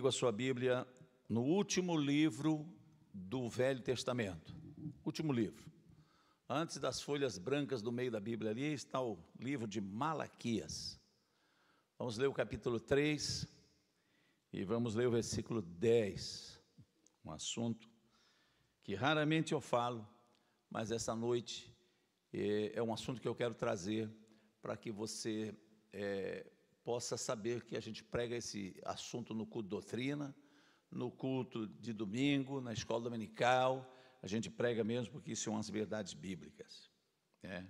comigo a sua Bíblia no último livro do Velho Testamento. Último livro. Antes das folhas brancas do meio da Bíblia ali está o livro de Malaquias. Vamos ler o capítulo 3 e vamos ler o versículo 10. Um assunto que raramente eu falo, mas essa noite eh, é, um assunto que eu quero trazer para que você é, possa saber que a gente prega esse assunto no culto doutrina, no culto de domingo, na escola dominical, a gente prega mesmo porque isso são é as verdades bíblicas. Né?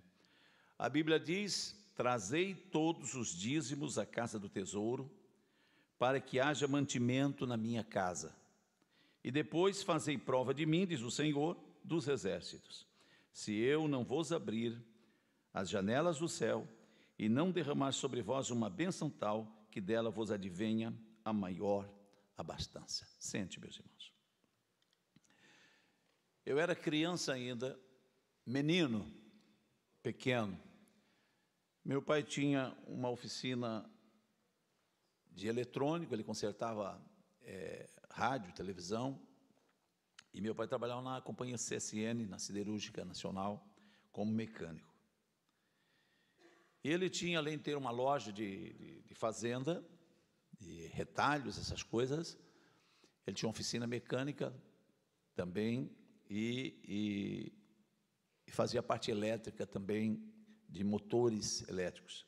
A Bíblia diz: Trazei todos os dízimos à casa do tesouro, para que haja mantimento na minha casa. E depois fazei prova de mim, diz o Senhor dos exércitos, se eu não vos abrir as janelas do céu e não derramar sobre vós uma bênção tal que dela vos advenha a maior abastança. Sente, meus irmãos. Eu era criança ainda, menino, pequeno. Meu pai tinha uma oficina de eletrônico, ele consertava é, rádio, televisão, e meu pai trabalhava na companhia CSN, na Siderúrgica Nacional, como mecânico. Ele tinha, além de ter uma loja de, de, de fazenda, de retalhos, essas coisas, ele tinha uma oficina mecânica também e, e, e fazia parte elétrica também de motores elétricos.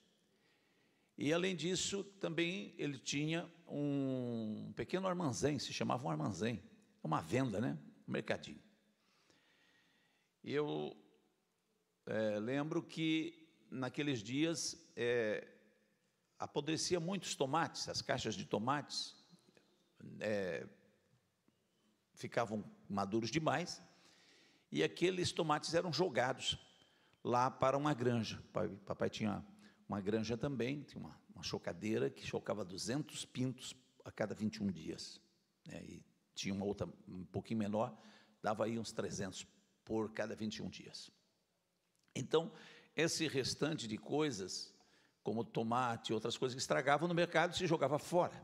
E além disso, também ele tinha um pequeno armazém, se chamava um armazém, uma venda, né? Um mercadinho. E eu é, lembro que naqueles dias, é, apodrecia muitos tomates, as caixas de tomates é, ficavam maduros demais, e aqueles tomates eram jogados lá para uma granja. Papai, papai tinha uma granja também, tinha uma, uma, chocadeira que chocava 200 pintos a cada 21 dias. Né, e tinha uma outra um pouquinho menor, dava aí uns 300 por cada 21 dias. Então, esse restante de coisas, como tomate e outras coisas que estragavam no mercado, se jogava fora.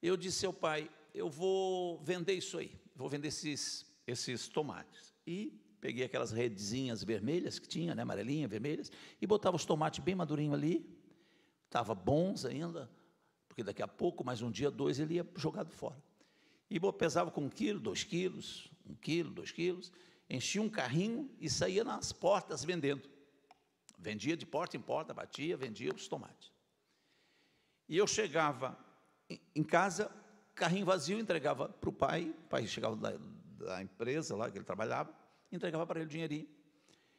Eu disse ao pai: eu vou vender isso aí, vou vender esses, esses tomates. E peguei aquelas redezinhas vermelhas que tinha, né, amarelinha, vermelhas, e botava os tomates bem madurinho ali, estava bons ainda, porque daqui a pouco, mais um dia, dois, ele ia jogado fora. E pesava com um quilo, dois quilos, um quilo, dois quilos, enchia um carrinho e saía nas portas vendendo. Vendia de porta em porta, batia, vendia os tomates. E eu chegava em casa, carrinho vazio, entregava para o pai, o pai chegava da, da, empresa lá que ele trabalhava, entregava para ele o dinheirinho.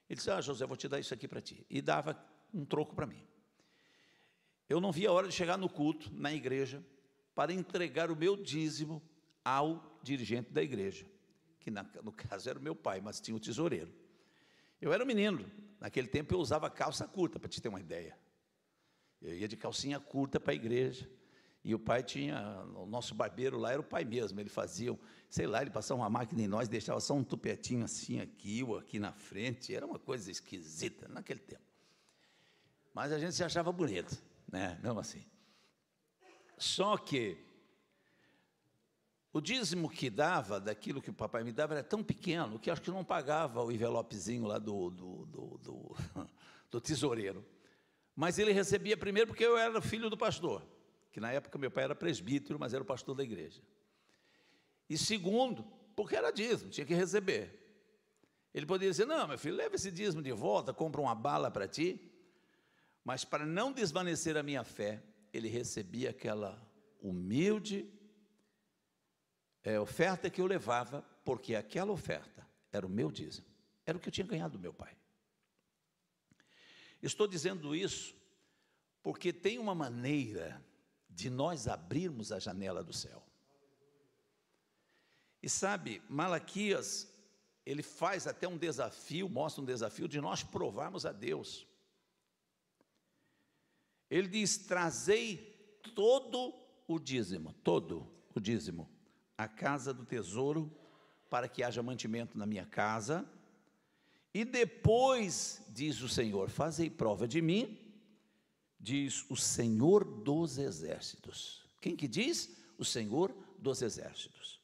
Ele disse, ah, José, vou te dar isso aqui para ti. E dava um troco para mim. Eu não via a hora de chegar no culto, na igreja, para entregar o meu dízimo ao dirigente da igreja que na, no caso era o meu pai, mas tinha o tesoureiro. Eu era um menino, naquele tempo eu usava calça curta, para te ter uma ideia. Eu ia de calcinha curta para a igreja. E o pai tinha, o nosso barbeiro lá era o pai mesmo, ele fazia, sei lá, ele passava uma máquina em nós, deixava só um tupetinho assim aqui ou aqui na frente, era uma coisa esquisita naquele tempo. Mas a gente se achava bonito, né, mesmo assim. Só que o dízimo que dava, daquilo que o papai me dava, era tão pequeno que acho que não pagava o envelopezinho lá do, do, do, do, do tesoureiro. Mas ele recebia primeiro porque eu era filho do pastor, que na época meu pai era presbítero, mas era o pastor da igreja. E segundo, porque era dízimo, tinha que receber. Ele poderia dizer: Não, meu filho, leva esse dízimo de volta, compra uma bala para ti. Mas para não desvanecer a minha fé, ele recebia aquela humilde é, oferta que eu levava, porque aquela oferta era o meu dízimo, era o que eu tinha ganhado do meu pai. Estou dizendo isso porque tem uma maneira de nós abrirmos a janela do céu. E sabe, Malaquias, ele faz até um desafio, mostra um desafio de nós provarmos a Deus. Ele diz: trazei todo o dízimo, todo o dízimo a casa do tesouro, para que haja mantimento na minha casa. E depois, diz o Senhor, fazei prova de mim, diz o Senhor dos exércitos. Quem que diz? O Senhor dos exércitos.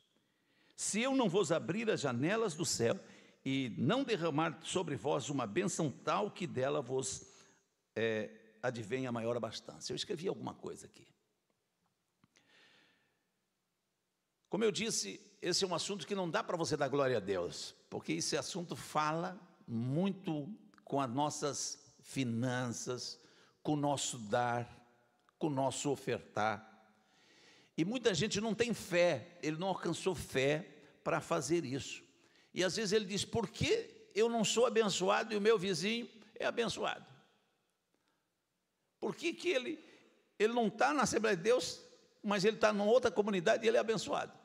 Se eu não vos abrir as janelas do céu e não derramar sobre vós uma bênção tal que dela vos é, eh, advenha maior abastança. Eu escrevi alguma coisa aqui. Como eu disse, esse é um assunto que não dá para você dar glória a Deus, porque esse assunto fala muito com as nossas finanças, com o nosso dar, com o nosso ofertar. E muita gente não tem fé, ele não alcançou fé para fazer isso. E às vezes ele diz: por que eu não sou abençoado e o meu vizinho é abençoado? Por que, que ele, ele não está na Assembleia de Deus, mas ele está em outra comunidade e ele é abençoado?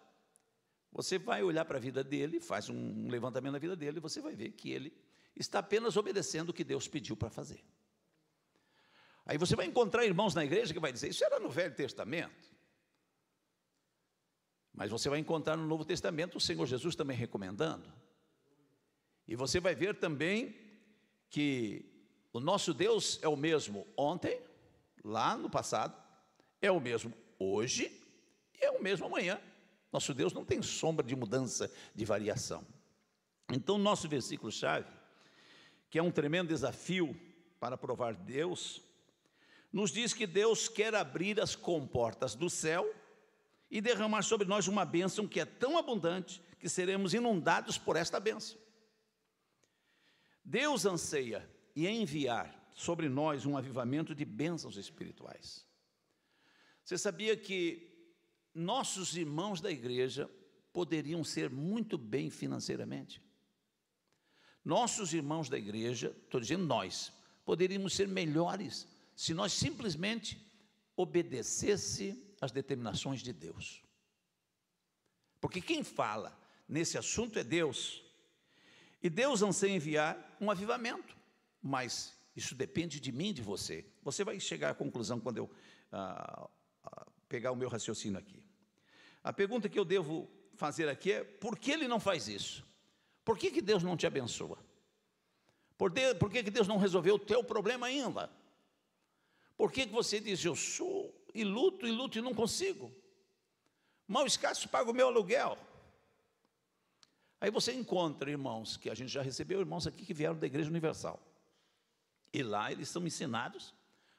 Você vai olhar para a vida dele, faz um levantamento da vida dele, e você vai ver que ele está apenas obedecendo o que Deus pediu para fazer. Aí você vai encontrar irmãos na igreja que vai dizer, isso era no Velho Testamento. Mas você vai encontrar no Novo Testamento o Senhor Jesus também recomendando. E você vai ver também que o nosso Deus é o mesmo ontem, lá no passado, é o mesmo hoje e é o mesmo amanhã. Nosso Deus não tem sombra de mudança, de variação. Então, nosso versículo-chave, que é um tremendo desafio para provar Deus, nos diz que Deus quer abrir as comportas do céu e derramar sobre nós uma bênção que é tão abundante que seremos inundados por esta bênção. Deus anseia e enviar sobre nós um avivamento de bênçãos espirituais. Você sabia que nossos irmãos da igreja poderiam ser muito bem financeiramente. Nossos irmãos da igreja, estou dizendo nós, poderíamos ser melhores se nós simplesmente obedecesse às determinações de Deus. Porque quem fala nesse assunto é Deus. E Deus anseia enviar um avivamento, mas isso depende de mim, de você. Você vai chegar à conclusão quando eu ah, ah pegar o meu raciocínio aqui. A pergunta que eu devo fazer aqui é: por que ele não faz isso? Por que, que Deus não te abençoa? Por, de, por que, que Deus não resolveu o teu problema ainda? Por que, que você diz, eu sou e luto e luto e não consigo? Mal escasso pago o meu aluguel. Aí você encontra irmãos, que a gente já recebeu irmãos aqui que vieram da Igreja Universal. E lá eles são ensinados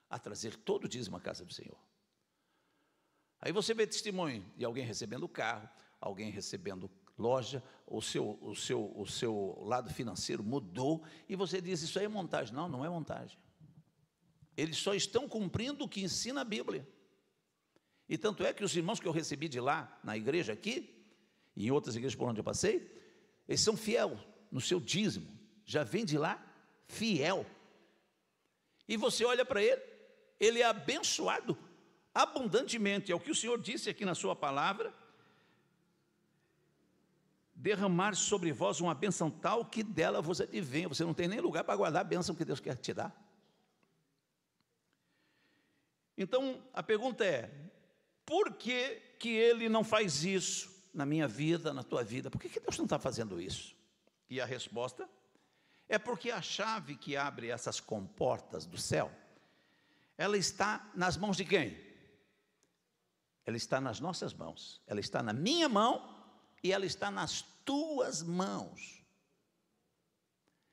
a trazer todo o dízimo à casa do Senhor. Aí você vê testemunho de alguém recebendo carro, alguém recebendo loja, o seu, o, seu, o seu lado financeiro mudou, e você diz: Isso aí é montagem. Não, não é montagem. Eles só estão cumprindo o que ensina a Bíblia. E tanto é que os irmãos que eu recebi de lá, na igreja aqui, e em outras igrejas por onde eu passei, eles são fiel no seu dízimo, já vem de lá fiel. E você olha para ele, ele é abençoado abundantemente, é o que o Senhor disse aqui na Sua palavra, derramar sobre vós uma bênção tal que dela vos advenha. Você não tem nem lugar para guardar a bênção que Deus quer te dar. Então, a pergunta é: por que, que ele não faz isso na minha vida, na tua vida? Por que, que Deus não está fazendo isso? E a resposta é porque a chave que abre essas comportas do céu, ela está nas mãos de quem? Ela está nas nossas mãos, ela está na minha mão e ela está nas tuas mãos.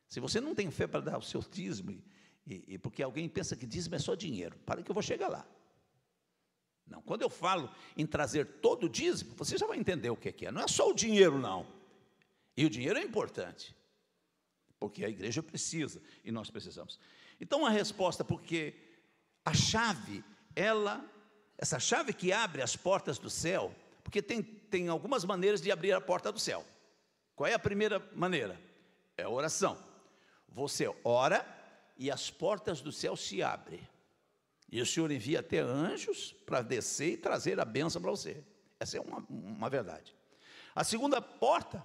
Se você não tem fé para dar o seu dízimo, e, e, porque alguém pensa que dízimo é só dinheiro, para que eu vou chegar lá. Não, quando eu falo em trazer todo o dízimo, você já vai entender o que é. é. Não é só o dinheiro, não. E o dinheiro é importante, porque a igreja precisa e nós precisamos. Então, a resposta, porque a chave, ela essa chave que abre as portas do céu, porque tem, tem algumas maneiras de abrir a porta do céu. Qual é a primeira maneira? É a oração. Você ora e as portas do céu se abrem. E o Senhor envia até anjos para descer e trazer a bênção para você. Essa é uma, uma verdade. A segunda porta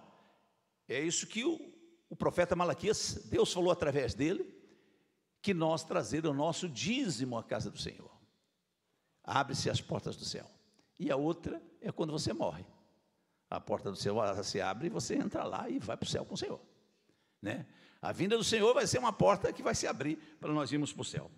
é isso que o, o profeta Malaquias, Deus falou através dele, que nós trazer o nosso dízimo à casa do Senhor abre-se as portas do céu. E a outra é quando você morre. A porta do céu se abre e você entra lá e vai para o céu com o Senhor. Né? A vinda do Senhor vai ser uma porta que vai se abrir para nós irmos para o céu.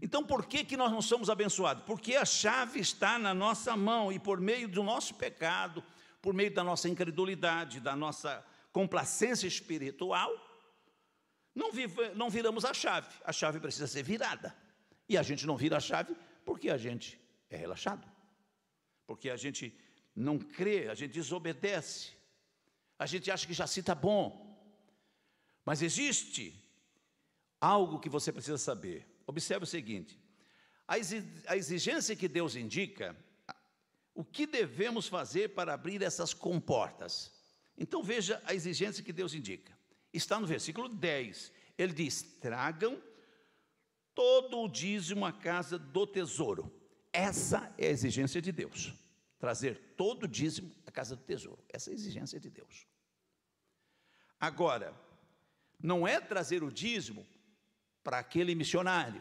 Então, por que, que nós não somos abençoados? Porque a chave está na nossa mão e por meio do nosso pecado, por meio da nossa incredulidade, da nossa complacência espiritual, não, vive, não viramos a chave. A chave precisa ser virada. E a gente não vira a chave porque a gente é relaxado. Porque a gente não crê, a gente desobedece. A gente acha que já se está bom. Mas existe algo que você precisa saber. Observe o seguinte: a exigência que Deus indica, o que devemos fazer para abrir essas comportas. Então veja a exigência que Deus indica. Está no versículo 10. Ele diz: tragam todo o dízimo à casa do tesouro. Essa é a exigência de Deus. Trazer todo o dízimo à casa do tesouro. Essa é a exigência de Deus. Agora, não é trazer o dízimo para aquele missionário.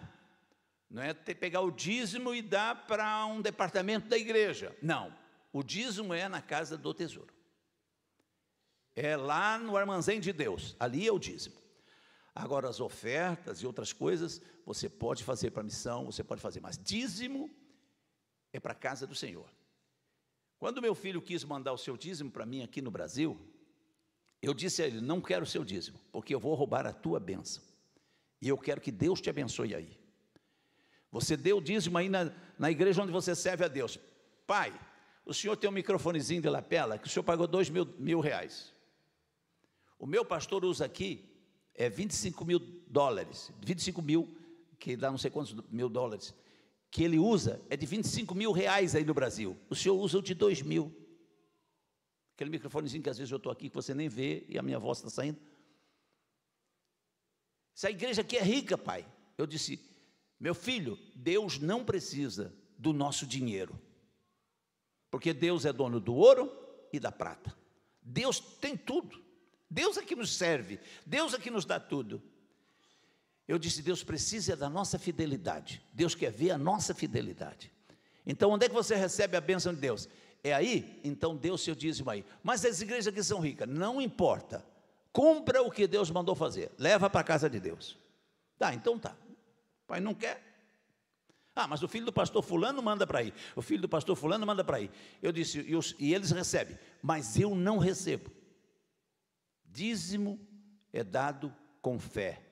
Não é pegar o dízimo e dar para um departamento da igreja. Não. O dízimo é na casa do tesouro. É lá no armazém de Deus. Ali é o dízimo. Agora, as ofertas e outras coisas, você pode fazer para a missão, você pode fazer, mas dízimo é para a casa do Senhor. Quando meu filho quis mandar o seu dízimo para mim aqui no Brasil, eu disse a ele: Não quero o seu dízimo, porque eu vou roubar a tua bênção. E eu quero que Deus te abençoe aí. Você deu o dízimo aí na, na igreja onde você serve a Deus. Pai, o senhor tem um microfonezinho de lapela que o senhor pagou dois mil, mil reais. O meu pastor usa aqui é 25 mil dólares, 25 mil, que dá não sei quantos mil dólares que ele usa é de 25 mil reais aí no Brasil. O senhor usa o de 2 mil. Aquele microfonezinho que às vezes eu estou aqui, que você nem vê e a minha voz está saindo. Essa igreja aqui é rica, pai. Eu disse, meu filho, Deus não precisa do nosso dinheiro. Porque Deus é dono do ouro e da prata. Deus tem tudo. Deus é que nos serve. Deus é que nos dá tudo. Eu disse: Deus precisa da nossa fidelidade. Deus quer ver a nossa fidelidade. Então, onde é que você recebe a bênção de Deus? É aí? Então, Deus seu dízimo aí. Mas as igrejas que são ricas, não importa. Cumpra o que Deus mandou fazer. Leva para a casa de Deus. Tá, então tá. Pai não quer? Ah, mas o filho do pastor Fulano manda para aí. O filho do pastor Fulano manda para aí. Eu disse, e eles recebem. Mas eu não recebo. Dízimo é dado com fé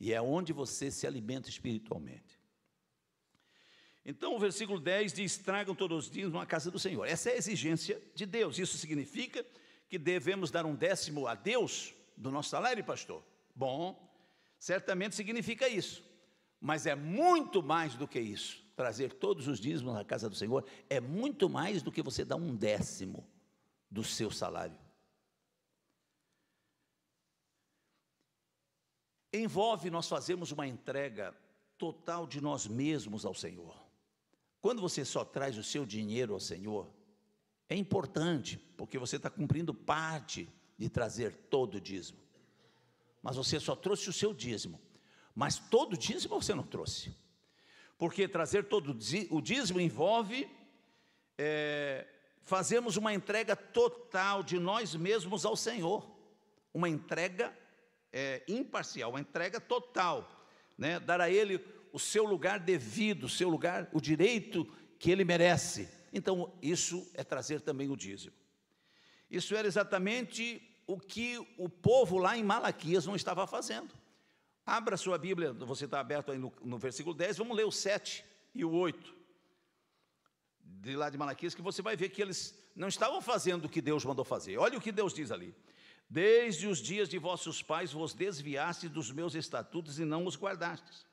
e é onde você se alimenta espiritualmente. Então, o versículo 10 diz: Tragam todos os dias uma casa do Senhor. Essa é a exigência de Deus. Isso significa que devemos dar um décimo a Deus do nosso salário, pastor? Bom, certamente significa isso. Mas é muito mais do que isso. Trazer todos os dízimos na casa do Senhor é muito mais do que você dar um décimo do seu salário. envolve nós fazermos uma entrega total de nós mesmos ao Senhor. Quando você só traz o seu dinheiro ao Senhor, é importante, porque você está cumprindo parte de trazer todo o dízimo. Mas você só trouxe o seu dízimo. Mas todo o dízimo você não trouxe. Porque trazer todo o dízimo envolve é, fazermos uma entrega total de nós mesmos ao Senhor. Uma entrega total é, imparcial, uma entrega total, né? dar a ele o seu lugar devido, o seu lugar, o direito que ele merece. Então, isso é trazer também o dízimo. Isso era exatamente o que o povo lá em Malaquias não estava fazendo. Abra sua Bíblia, você está aberto aí no, no versículo 10, vamos ler o 7 e o 8 de lá de Malaquias, que você vai ver que eles não estavam fazendo o que Deus mandou fazer. Olha o que Deus diz ali. Desde os dias de vossos pais vos desviaste dos meus estatutos e não os guardastes.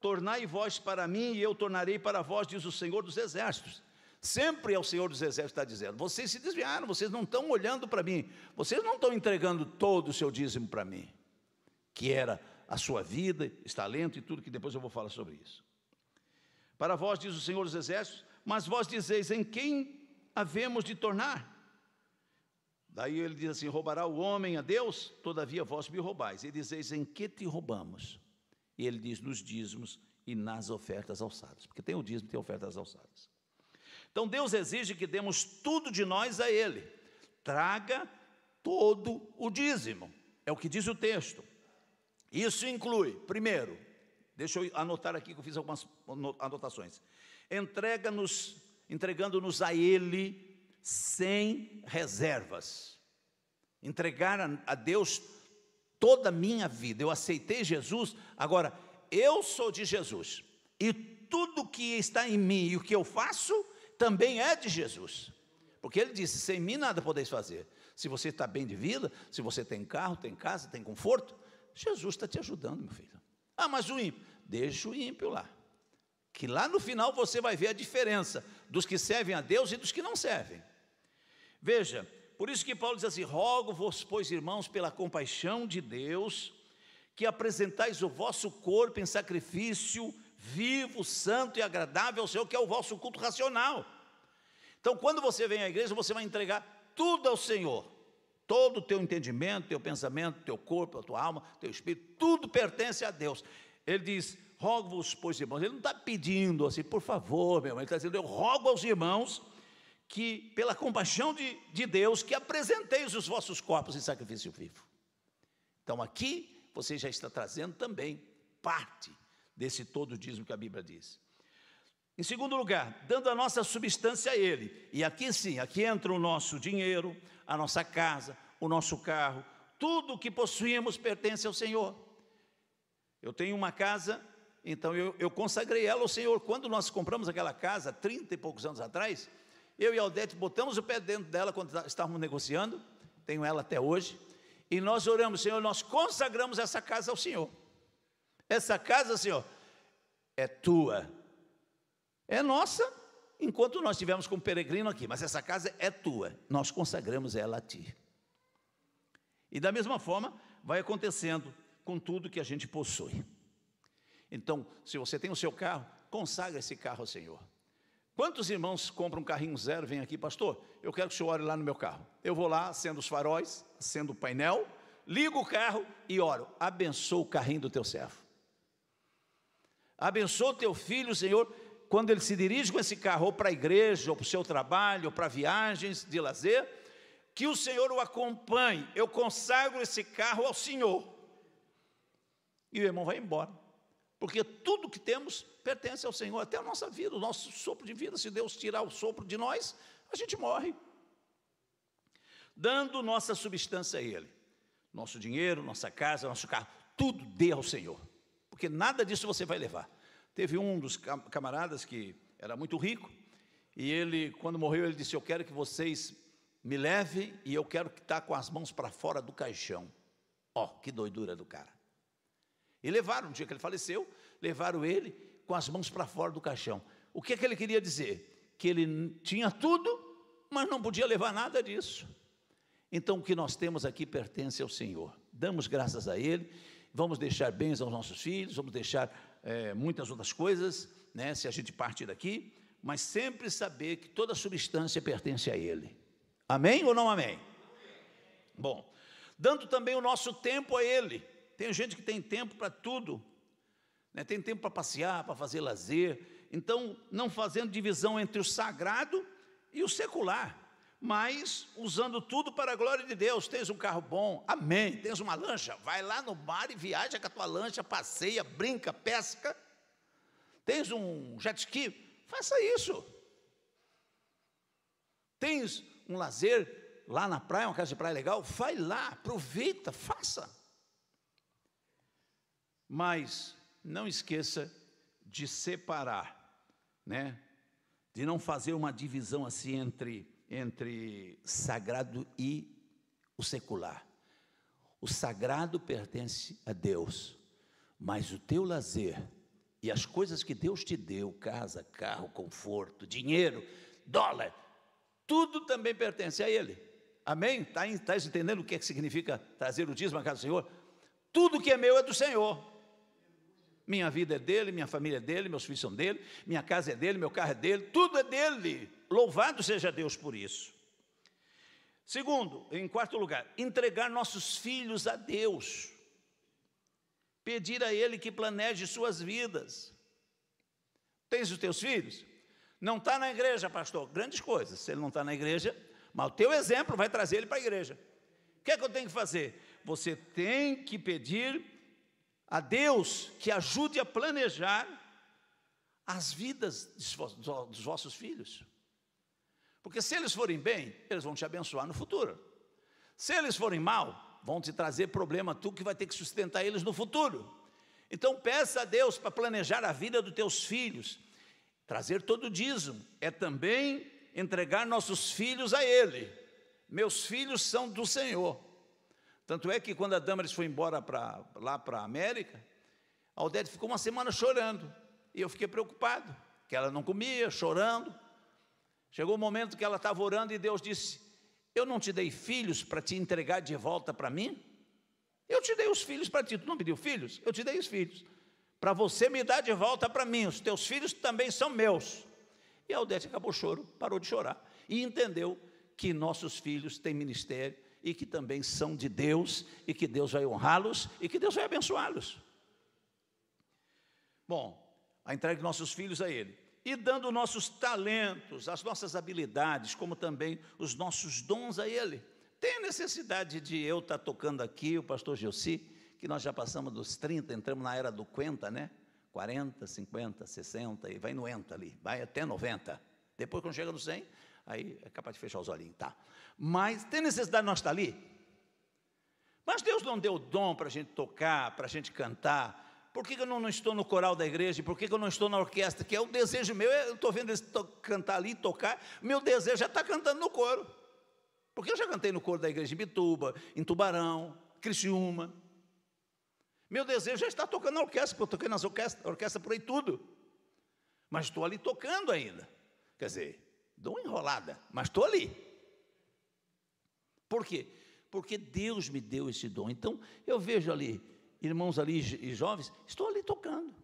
Tornai vós para mim e eu tornarei para vós, diz o Senhor dos Exércitos. Sempre é o Senhor dos Exércitos está dizendo: vocês se desviaram, vocês não estão olhando para mim, vocês não estão entregando todo o seu dízimo para mim, que era a sua vida, talento e tudo que depois eu vou falar sobre isso. Para vós, diz o Senhor dos Exércitos, mas vós dizeis: em quem havemos de tornar? Daí ele diz assim: Roubará o homem a Deus? Todavia vós me roubais. E dizeis: Em que te roubamos? E ele diz: Nos dízimos e nas ofertas alçadas. Porque tem o dízimo e tem ofertas alçadas. Então Deus exige que demos tudo de nós a Ele. Traga todo o dízimo. É o que diz o texto. Isso inclui, primeiro, deixa eu anotar aqui que eu fiz algumas anotações. Entrega-nos, entregando-nos a Ele sem reservas. Entregar a Deus toda a minha vida. Eu aceitei Jesus, agora eu sou de Jesus. E tudo que está em mim e o que eu faço também é de Jesus. Porque ele disse: sem mim nada podeis fazer. Se você está bem de vida, se você tem carro, tem casa, tem conforto, Jesus está te ajudando, meu filho. Ah, mas o ímpio, deixa o ímpio lá. Que lá no final você vai ver a diferença dos que servem a Deus e dos que não servem. Veja, por isso que Paulo diz assim: Rogo-vos, pois, irmãos, pela compaixão de Deus, que apresentais o vosso corpo em sacrifício vivo, santo e agradável ao Senhor, que é o vosso culto racional. Então, quando você vem à igreja, você vai entregar tudo ao Senhor. Todo o teu entendimento, teu pensamento, teu corpo, a tua alma, teu espírito, tudo pertence a Deus. Ele diz: rogo-vos, pois irmãos. Ele não está pedindo assim, por favor, meu irmão. Ele está dizendo: eu rogo aos irmãos que, pela compaixão de, de Deus, que apresenteis os vossos corpos em sacrifício vivo. Então aqui você já está trazendo também parte desse todo dízimo que a Bíblia diz. Em segundo lugar, dando a nossa substância a Ele. E aqui sim, aqui entra o nosso dinheiro, a nossa casa, o nosso carro, tudo o que possuímos pertence ao Senhor. Eu tenho uma casa, então eu, eu, consagrei ela ao Senhor. Quando nós compramos aquela casa, 30 e poucos anos atrás, eu e a Aldete botamos o pé dentro dela quando tá, estávamos negociando, tenho ela até hoje, e nós oramos, Senhor, nós consagramos essa casa ao Senhor. Essa casa, Senhor, é tua, é nossa, enquanto nós estivermos com o peregrino aqui, mas essa casa é tua, nós consagramos ela a ti. E da mesma forma, vai acontecendo com tudo que a gente possui. Então, se você tem o seu carro, consagra esse carro ao Senhor. Quantos irmãos compram um carrinho zero, vem aqui, pastor, eu quero que o senhor ore lá no meu carro. Eu vou lá, acendo os faróis, acendo o painel, ligo o carro e oro. Abençoa o carrinho do teu servo. Abençoa o teu filho, Senhor, quando ele se dirige com esse carro ou para a igreja, ou para o seu trabalho, ou para viagens de lazer, que o Senhor o acompanhe. Eu consagro esse carro ao Senhor. E o irmão vai embora porque tudo que temos pertence ao Senhor, até a nossa vida, o nosso sopro de vida. Se Deus tirar o sopro de nós, a gente morre. Dando nossa substância a Ele, nosso dinheiro, nossa casa, nosso carro, tudo dê ao Senhor, porque nada disso você vai levar. Teve um dos camaradas que era muito rico, e ele, quando morreu, ele disse: Eu quero que vocês me levem e eu quero que está com as mãos para fora do caixão. Ó, oh, que doidura do cara. E levaram, no dia que ele faleceu, levaram ele com as mãos para fora do caixão. O que é que ele queria dizer? Que ele tinha tudo, mas não podia levar nada disso. Então o que nós temos aqui pertence ao Senhor. Damos graças a Ele, vamos deixar bens aos nossos filhos, vamos deixar é, muitas outras coisas, né, se a gente partir daqui, mas sempre saber que toda substância pertence a Ele. Amém ou não amém? Bom, dando também o nosso tempo a Ele tem gente que tem tempo para tudo, né? tem tempo para passear, para fazer lazer. Então, não fazendo divisão entre o sagrado e o secular, mas usando tudo para a glória de Deus. Tens um carro bom, amém. Tens uma lancha, vai lá no mar e viaja com a tua lancha, passeia, brinca, pesca. Tens um jet ski, faça isso. Tens um lazer lá na praia, uma casa de praia legal, vai lá, aproveita, faça. Mas não esqueça de separar, né? De não fazer uma divisão assim entre entre sagrado e o secular. O sagrado pertence a Deus, mas o teu lazer e as coisas que Deus te deu, casa, carro, conforto, dinheiro, dólar, tudo também pertence a Ele. Amém? Está tá entendendo o que, é que significa trazer o dízimo à casa do Senhor? Tudo que é meu é do Senhor. Minha vida é dele, minha família é dele, meus filhos são dele, minha casa é dele, meu carro é dele, tudo é dele. Louvado seja Deus por isso. Segundo, em quarto lugar, entregar nossos filhos a Deus. Pedir a Ele que planeje suas vidas. Tens os teus filhos? Não está na igreja, pastor. Grandes coisas. Se ele não está na igreja, mas o teu exemplo vai trazer ele para a igreja. O que é que eu tenho que fazer? Você tem que pedir a Deus que ajude a planejar as vidas dos vossos filhos. Porque se eles forem bem, eles vão te abençoar no futuro. Se eles forem mal, vão te trazer problema tu que vai ter que sustentar eles no futuro. Então peça a Deus para planejar a vida dos teus filhos. Trazer todo o dízimo é também entregar nossos filhos a Ele. Meus filhos são do Senhor. Tanto é que quando a Damaris foi embora pra, lá para a América, a Odete ficou uma semana chorando. E eu fiquei preocupado, que ela não comia, chorando. Chegou o um momento que ela estava orando e Deus disse: Eu não te dei filhos para te entregar de volta para mim? Eu te dei os filhos para ti. Tu não pediu filhos? Eu te dei os filhos. Para você me dar de volta para mim. Os teus filhos também são meus. E a Odete acabou chorando, choro, parou de chorar. E entendeu que nossos filhos têm ministério e que também são de Deus e que Deus vai honrá-los e que Deus vai abençoá-los. Bom, a entrega de nossos filhos a Ele. E dando nossos talentos, as nossas habilidades, como também os nossos dons a Ele. Tem necessidade de eu estar tá tocando aqui, o pastor Gilci, que nós já passamos dos 30, entramos na era do Quenta, né? 40, 50, 60, e vai no Enta ali, vai até 90. Depois, quando chega no 100, Aí é capaz de fechar os olhinhos, tá? Mas tem necessidade de nós estar ali? Mas Deus não deu dom para a gente tocar, para a gente cantar. Por que, eu não, estou no coral da igreja? Por que, que eu não estou na orquestra? Que é o desejo meu, eu estou vendo eles cantar ali, tocar. Meu desejo já é está cantando no coro. Porque eu já cantei no coro da igreja em Bituba, em Tubarão, Criciúma. Meu desejo já é está tocando na orquestra, porque eu toquei nas orquestras, orquestra por aí tudo. Mas estou ali tocando ainda. Quer dizer, Dou uma enrolada, mas estou ali. Por quê? Porque Deus me deu esse dom. Então, eu vejo ali, irmãos ali e jovens, estou ali tocando.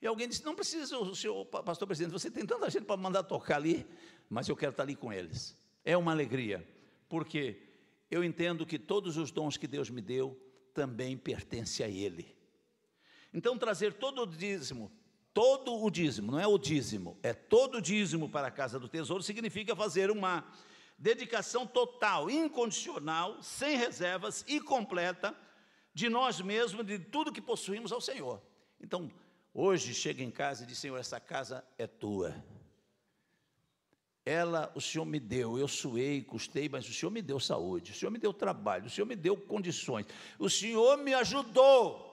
E alguém disse: Não precisa, o senhor pastor presidente, você tem tanta gente para mandar tocar ali, mas eu quero estar ali com eles. É uma alegria, porque eu entendo que todos os dons que Deus me deu também pertencem a Ele. Então, trazer todo o dízimo todo o dízimo, não é o dízimo, é todo o dízimo para a casa do tesouro, significa fazer uma dedicação total, incondicional, sem reservas e completa de nós mesmos, de tudo que possuímos ao Senhor. Então, hoje chega em casa e diz: Senhor, essa casa é tua. Ela, o Senhor me deu, eu suei, custei, mas o Senhor me deu saúde, o Senhor me deu trabalho, o Senhor me deu condições, o Senhor me ajudou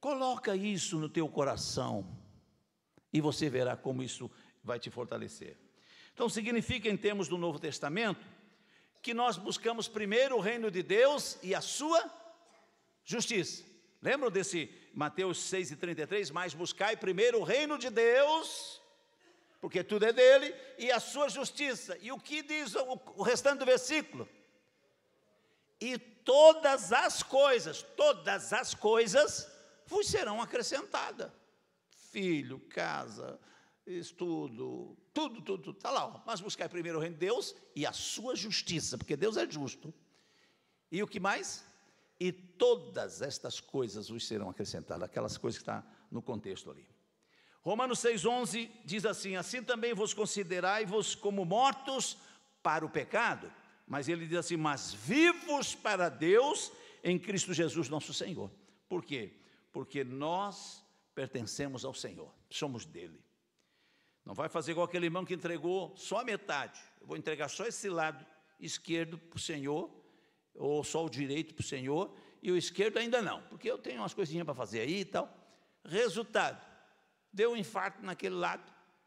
Coloca isso no teu coração e você verá como isso vai te fortalecer. Então, significa, em termos do Novo Testamento, que nós buscamos primeiro o reino de Deus e a sua justiça. Lembram desse Mateus 6,33? Mas buscai primeiro o reino de Deus, porque tudo é dele, e a sua justiça. E o que diz o, o restante do versículo? E todas as coisas, todas as coisas vos serão acrescentadas. Filho, casa, estudo, tudo, tudo, está lá. Ó. Mas buscai primeiro o reino de Deus e a sua justiça, porque Deus é justo. E o que mais? E todas estas coisas vos serão acrescentadas, aquelas coisas que está no contexto ali. Romanos 6,11 diz assim: Assim também vos considerai-vos como mortos para o pecado, mas ele diz assim: Mas vivos para Deus em Cristo Jesus nosso Senhor. Por quê? porque nós pertencemos ao Senhor, somos dele. Não vai fazer igual aquele irmão que entregou só a metade. Eu vou entregar só esse lado esquerdo para o Senhor, ou só o direito para o Senhor, e o esquerdo ainda não, porque eu tenho umas coisinhas para fazer aí e tal. Resultado, deu um infarto naquele lado,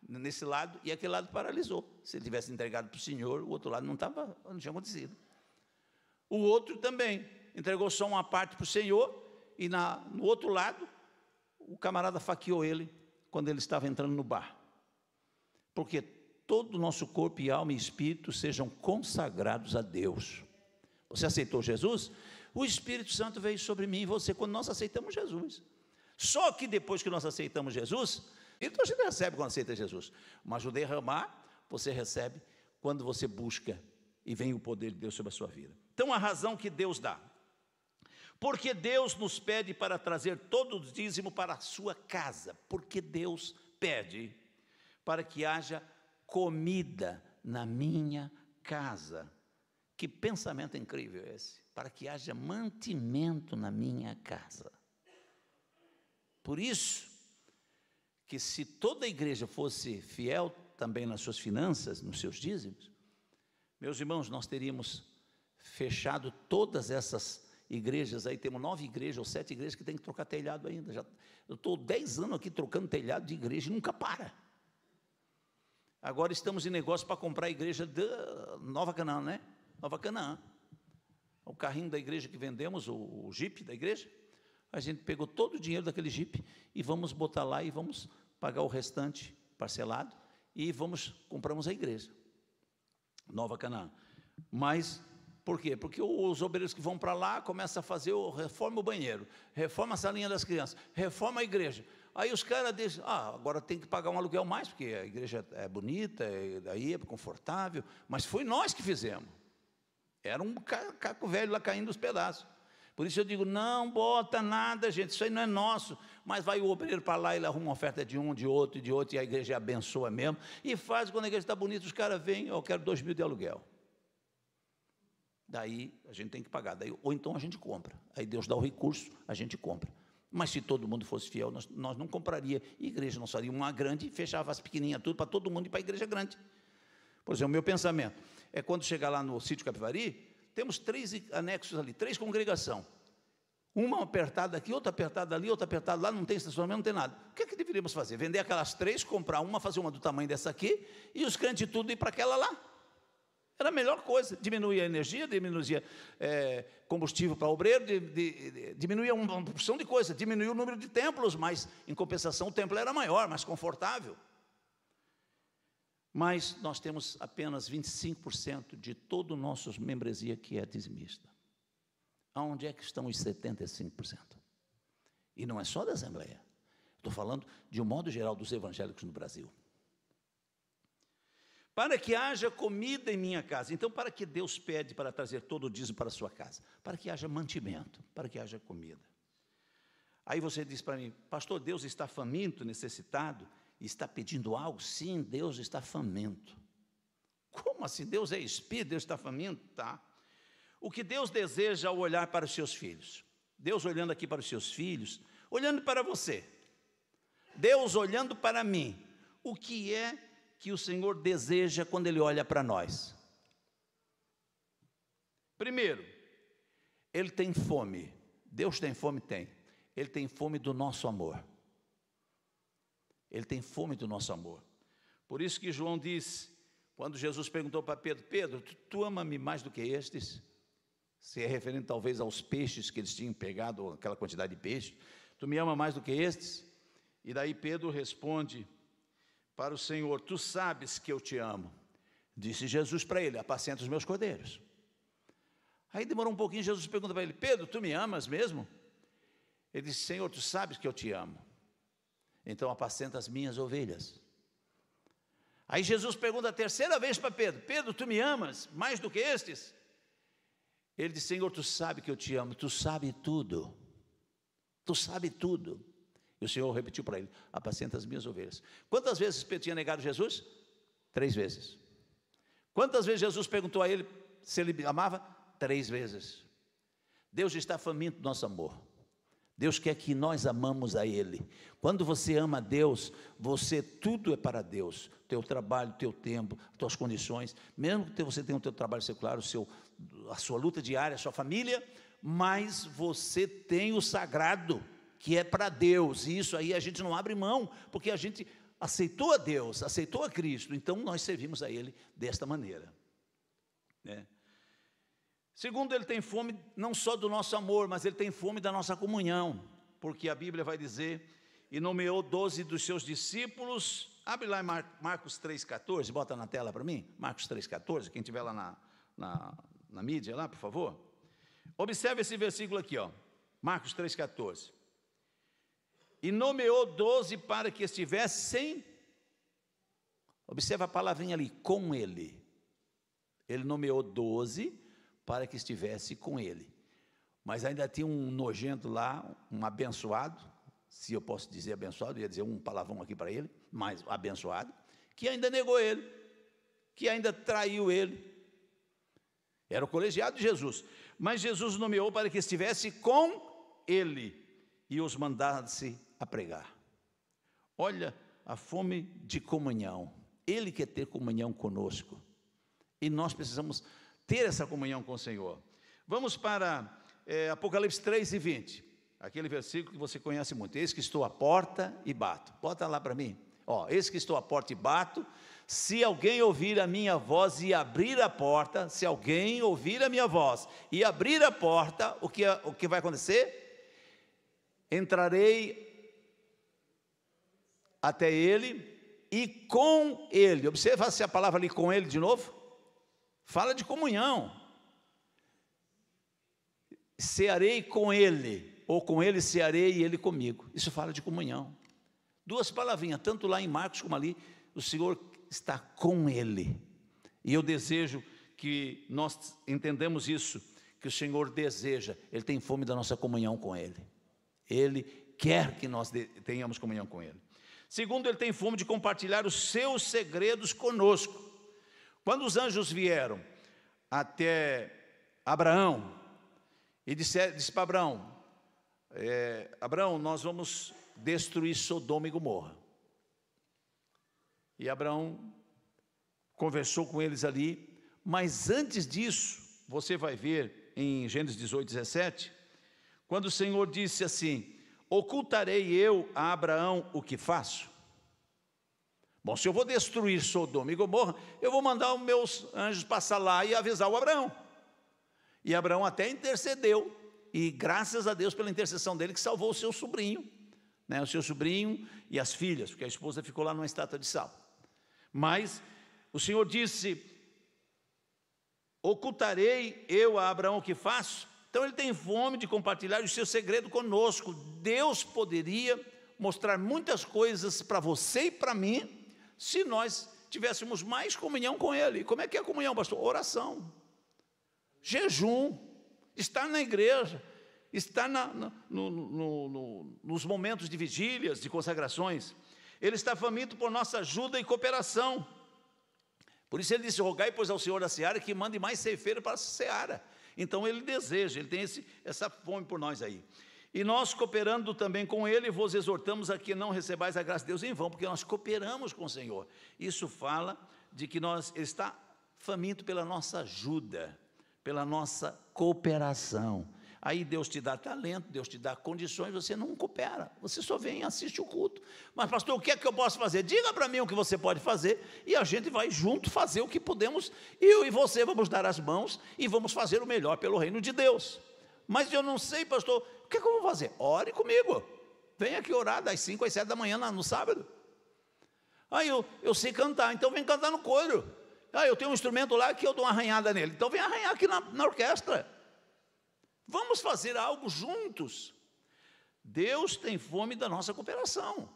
nesse lado, e aquele lado paralisou. Se ele tivesse entregado para o Senhor, o outro lado não, tava, não tinha acontecido. O outro também entregou só uma parte para o Senhor, e na, no outro lado, o camarada faqueou ele quando ele estava entrando no bar. Porque todo o nosso corpo e alma e espírito sejam consagrados a Deus. Você aceitou Jesus? O Espírito Santo veio sobre mim e você quando nós aceitamos Jesus. Só que depois que nós aceitamos Jesus, então a gente recebe quando aceita Jesus. Mas o derramar, você recebe quando você busca e vem o poder de Deus sobre a sua vida. Então a razão que Deus dá, porque Deus nos pede para trazer todo o dízimo para a sua casa, porque Deus pede para que haja comida na minha casa. Que pensamento incrível esse! Para que haja mantimento na minha casa. Por isso, que se toda a igreja fosse fiel também nas suas finanças, nos seus dízimos, meus irmãos, nós teríamos fechado todas essas igrejas aí, temos nove igrejas ou sete igrejas que tem que trocar telhado ainda. Já, eu estou dez anos aqui trocando telhado de igreja e nunca para. Agora estamos em negócio para comprar a igreja da Nova Canaã, né? Nova Canaã. O carrinho da igreja que vendemos, o, o Jeep da igreja, a gente pegou todo o dinheiro daquele Jeep e vamos botar lá e vamos pagar o restante parcelado e vamos compramos a igreja. Nova Canaã. Mas por quê? Porque os obreiros que vão para lá começam a fazer, o, reforma o banheiro, reforma a salinha das crianças, reforma a igreja. Aí os caras dizem, ah, agora tem que pagar um aluguel mais, porque a igreja é bonita, é, aí é confortável, mas foi nós que fizemos. Era um caco velho lá caindo os pedaços. Por isso eu digo, não bota nada, gente, isso aí não é nosso. Mas vai o obreiro para lá, ele arruma uma oferta de um, de outro, de outro, e a igreja abençoa mesmo. E faz quando a igreja está bonita, os caras vêm, eu quero dois mil de aluguel daí a gente tem que pagar. Daí, ou então a gente compra. Aí Deus dá o recurso, a gente compra. Mas se todo mundo fosse fiel, nós, nós não compraria igreja, não seria uma grande, fechava as pequenininhas tudo para todo mundo e para a igreja grande. Por exemplo, o meu pensamento é quando chegar lá no sítio Capivari, temos três anexos ali, três congregação. Uma apertada aqui, outra apertada ali, outra apertada lá, não tem estacionamento, não tem nada. O que é que deveríamos fazer? Vender aquelas três, comprar uma, fazer uma do tamanho dessa aqui, e os crentes tudo ir para aquela lá. Era a melhor coisa. Diminuía a energia, diminuía é, combustível para obreiro, de, de, de, diminuía uma porção de coisa, diminuía o número de templos, mas em compensação o templo era maior, mais confortável. Mas nós temos apenas 25% de todo o nosso membresia que é dizimista. Aonde é que estão os 75%? E não é só da Assembleia. Estou falando de um modo geral dos evangélicos no Brasil para que haja comida em minha casa. Então, para que Deus pede para trazer todo o dízimo para a sua casa? Para que haja mantimento, para que haja comida. Aí você diz para mim, pastor, Deus está faminto, necessitado, está pedindo algo? Sim, Deus está faminto. Como assim? Deus é espírito, Deus está faminto? Tá. O que Deus deseja ao olhar para os seus filhos? Deus olhando aqui para os seus filhos, olhando para você. Deus olhando para mim. O que é que o Senhor deseja quando Ele olha para nós? Primeiro, Ele tem fome. Deus tem fome? Tem. Ele tem fome do nosso amor. Ele tem fome do nosso amor. Por isso que João diz, quando Jesus perguntou para Pedro: Pedro, tu, tu ama-me mais do que estes? Se é referente talvez aos peixes que eles tinham pegado, aquela quantidade de peixes. Tu me ama mais do que estes? E daí Pedro responde: para o Senhor: Tu sabes que eu te amo. Disse Jesus para ele: Apacenta os meus cordeiros. Aí demorou um pouquinho, Jesus pergunta para ele: Pedro, tu me amas mesmo? Ele disse: Senhor, tu sabes que eu te amo. Então apacenta as minhas ovelhas. Aí Jesus pergunta a terceira vez para Pedro: Pedro, tu me amas mais do que estes? Ele diz: Senhor, tu sabes que eu te amo, tu sabe tudo. Tu sabe tudo. E o Senhor repetiu para ele: Apacenta as minhas ovelhas. Quantas vezes Pedro tinha negado Jesus? Três vezes. Quantas vezes Jesus perguntou a ele se ele amava? Três vezes. Deus está faminto do nosso amor. Deus quer que nós amamos a Ele. Quando você ama a Deus, você tudo é para Deus. Teu trabalho, teu tempo, tuas condições. Mesmo que você tenha o teu trabalho secular, o seu, a sua luta diária, a sua família, mas você tem o sagrado que é para Deus, e isso aí a gente não abre mão, porque a gente aceitou a Deus, aceitou a Cristo, então nós servimos a Ele desta maneira. Né? Segundo, Ele tem fome não só do nosso amor, mas Ele tem fome da nossa comunhão, porque a Bíblia vai dizer, e nomeou doze dos seus discípulos, abre lá em Mar, Marcos 3,14, bota na tela para mim, Marcos 3,14, quem tiver lá na, na, na mídia, lá, por favor. Observe esse versículo aqui, ó, Marcos 3,14 e nomeou doze para que estivessem, observa a palavrinha ali, com ele. Ele nomeou doze para que estivesse com ele. Mas ainda tinha um nojento lá, um abençoado, se eu posso dizer abençoado, ia dizer um palavrão aqui para ele, mas abençoado, que ainda negou ele, que ainda traiu ele. Era o colegiado de Jesus. Mas Jesus nomeou para que estivesse com ele e os mandasse a pregar. Olha a fome de comunhão. Ele quer ter comunhão conosco. E nós precisamos ter essa comunhão com o Senhor. Vamos para é, Apocalipse 3 e 20. Aquele versículo que você conhece muito. Eis que estou à porta e bato. Bota lá para mim. Ó, eis que estou à porta e bato. Se alguém ouvir a minha voz e abrir a porta, se alguém ouvir a minha voz e abrir a porta, o que, é, o que vai acontecer? Entrarei até ele e com ele. Observa se a palavra ali com ele de novo. Fala de comunhão. Cearei com ele, ou com ele cearei e ele comigo. Isso fala de comunhão. Duas palavrinhas, tanto lá em Marcos como ali, o Senhor está com ele. E eu desejo que nós entendamos isso, que o Senhor deseja, ele tem fome da nossa comunhão com ele. Ele quer que nós tenhamos comunhão com ele. Segundo, ele tem fome de compartilhar os seus segredos conosco. Quando os anjos vieram até Abraão e disseram, disse para Abraão: é, Abraão, nós vamos destruir Sodoma e Gomorra. E Abraão conversou com eles ali, mas antes disso, você vai ver em Gênesis 18, 17, quando o Senhor disse assim: Ocultarei eu a Abraão o que faço? Bom, se eu vou destruir Sodoma e Gomorra, eu vou mandar os meus anjos passar lá e avisar o Abraão. E Abraão até intercedeu, e graças a Deus pela intercessão dele que salvou o seu sobrinho, né, o seu sobrinho e as filhas, porque a esposa ficou lá numa estátua de sal. Mas o Senhor disse: Ocultarei eu a Abraão o que faço? Então ele tem fome de compartilhar o seu segredo conosco. Deus poderia mostrar muitas coisas para você e para mim se nós tivéssemos mais comunhão com ele. Como é que é a comunhão, pastor? Oração, jejum, estar na igreja, estar na, no, no, no, nos momentos de vigílias, de consagrações. Ele está faminto por nossa ajuda e cooperação. Por isso ele disse: Rogai, pois, ao Senhor da seara que mande mais ceifeiro para a seara. Então ele deseja, ele tem esse, essa fome por nós aí. E nós, cooperando também com ele, vos exortamos a que não recebais a graça de Deus em vão, porque nós cooperamos com o Senhor. Isso fala de que nós ele está faminto pela nossa ajuda, pela nossa cooperação. Aí Deus te dá talento, Deus te dá condições, você não coopera, você só vem e assiste o culto. Mas, pastor, o que é que eu posso fazer? Diga para mim o que você pode fazer e a gente vai junto fazer o que podemos. Eu e você vamos dar as mãos e vamos fazer o melhor pelo reino de Deus. Mas eu não sei, pastor, o que é que eu vou fazer? Ore comigo. Venha aqui orar das 5 às 7 da manhã no sábado. Aí eu, eu sei cantar, então vem cantar no coro. Ah, eu tenho um instrumento lá que eu dou uma arranhada nele. Então vem arranhar aqui na, na orquestra. Vamos fazer algo juntos. Deus tem fome da nossa cooperação.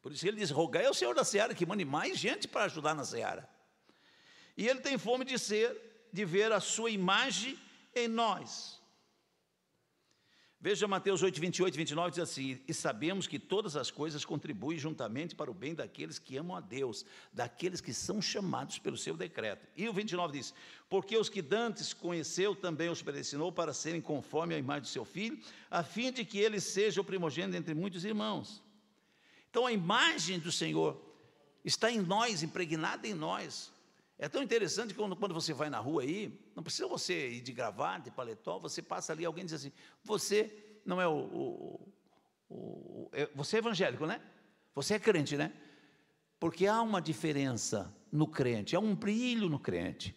Por isso que ele diz: Rogai ao Senhor da seara que mande mais gente para ajudar na seara. E ele tem fome de ser, de ver a sua imagem em nós. Veja Mateus 8, 28 e 29, diz assim: E sabemos que todas as coisas contribuem juntamente para o bem daqueles que amam a Deus, daqueles que são chamados pelo seu decreto. E o 29 diz: Porque os que dantes conheceu também os predestinou para serem conforme a imagem do seu filho, a fim de que ele seja o primogênito entre muitos irmãos. Então a imagem do Senhor está em nós, impregnada em nós. É tão interessante que quando, quando, você vai na rua aí, não precisa você ir de gravata de paletó, você passa ali, alguém diz assim, você não é o. o, o é, você é evangélico, né? Você é crente, né? Porque há uma diferença no crente, há um brilho no crente.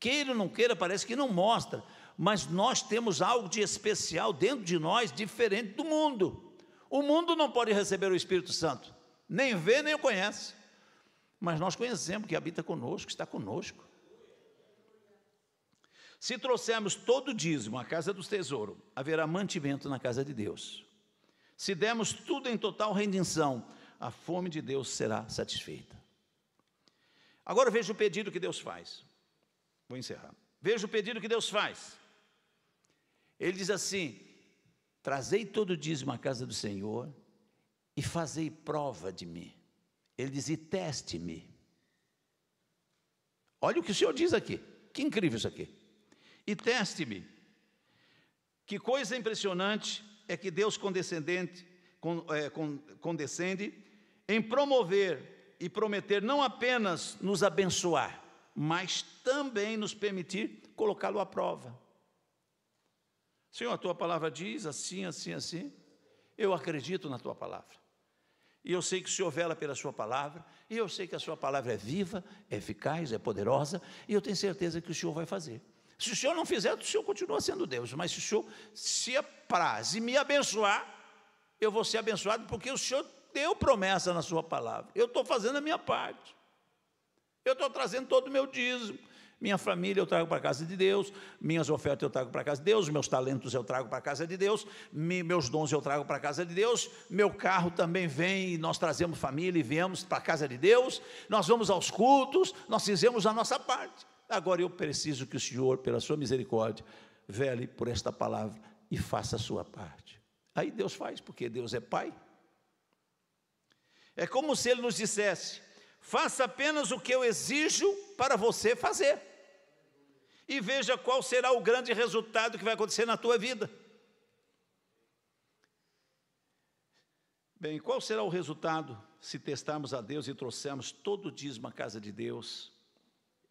Queira ou não queira, parece que não mostra, mas nós temos algo de especial dentro de nós, diferente do mundo. O mundo não pode receber o Espírito Santo, nem vê, nem o conhece mas nós conhecemos que habita conosco, está conosco. Se trouxermos todo o dízimo à casa do tesouro, haverá mantimento na casa de Deus. Se dermos tudo em total rendição, a fome de Deus será satisfeita. Agora veja o pedido que Deus faz. Vou encerrar. Veja o pedido que Deus faz. Ele diz assim: Trazei todo o dízimo à casa do Senhor e fazei prova de mim. Ele diz: teste-me. Olha o que o Senhor diz aqui. Que incrível isso aqui. E teste-me. Que coisa impressionante é que Deus condescendente, é, condescende em promover e prometer não apenas nos abençoar, mas também nos permitir colocá-lo à prova. Senhor, a tua palavra diz assim, assim, assim. Eu acredito na tua palavra e eu sei que o Senhor vela pela Sua palavra, e eu sei que a Sua palavra é viva, é eficaz, é poderosa, e eu tenho certeza que o Senhor vai fazer. Se o Senhor não fizer, o Senhor continua sendo Deus, mas se o Senhor se apraz e me abençoar, eu vou ser abençoado, porque o Senhor deu promessa na Sua palavra, eu estou fazendo a minha parte, eu estou trazendo todo o meu dízimo, minha família eu trago para a casa de Deus, minhas ofertas eu trago para a casa de Deus, meus talentos eu trago para a casa de Deus, meus dons eu trago para a casa de Deus, meu carro também vem, e nós trazemos família e viemos para a casa de Deus, nós vamos aos cultos, nós fizemos a nossa parte. Agora eu preciso que o Senhor, pela sua misericórdia, vele por esta palavra e faça a sua parte. Aí Deus faz, porque Deus é Pai. É como se Ele nos dissesse: Faça apenas o que eu exijo para você fazer. E veja qual será o grande resultado que vai acontecer na tua vida. Bem, qual será o resultado se testarmos a Deus e trouxermos todo o dízimo à casa de Deus,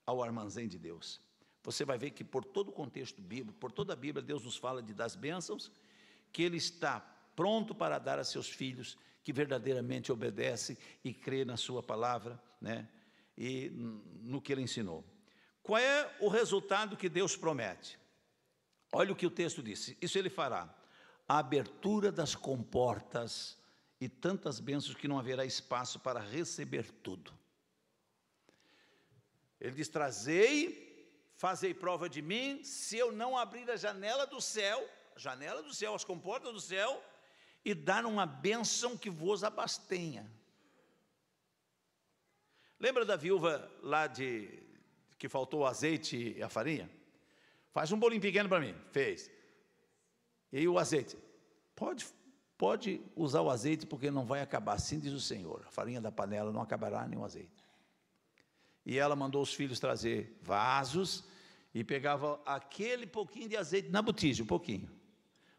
ao armazém de Deus? Você vai ver que por todo o contexto bíblico, por toda a Bíblia, Deus nos fala de, das bênçãos que Ele está pronto para dar a seus filhos que verdadeiramente obedecem e crê na Sua palavra né, e no que ele ensinou. Qual é o resultado que Deus promete? Olha o que o texto disse: isso ele fará, a abertura das comportas e tantas bênçãos que não haverá espaço para receber tudo. Ele diz: Trazei, fazei prova de mim, se eu não abrir a janela do céu, janela do céu, as comportas do céu, e dar uma bênção que vos abastenha. Lembra da viúva lá de que faltou o azeite e a farinha? Faz um bolinho pequeno para mim. Fez. E o azeite? Pode, pode usar o azeite porque não vai acabar, assim diz o Senhor. A farinha da panela não acabará nem o azeite. E ela mandou os filhos trazer vasos e pegava aquele pouquinho de azeite na botija, um pouquinho.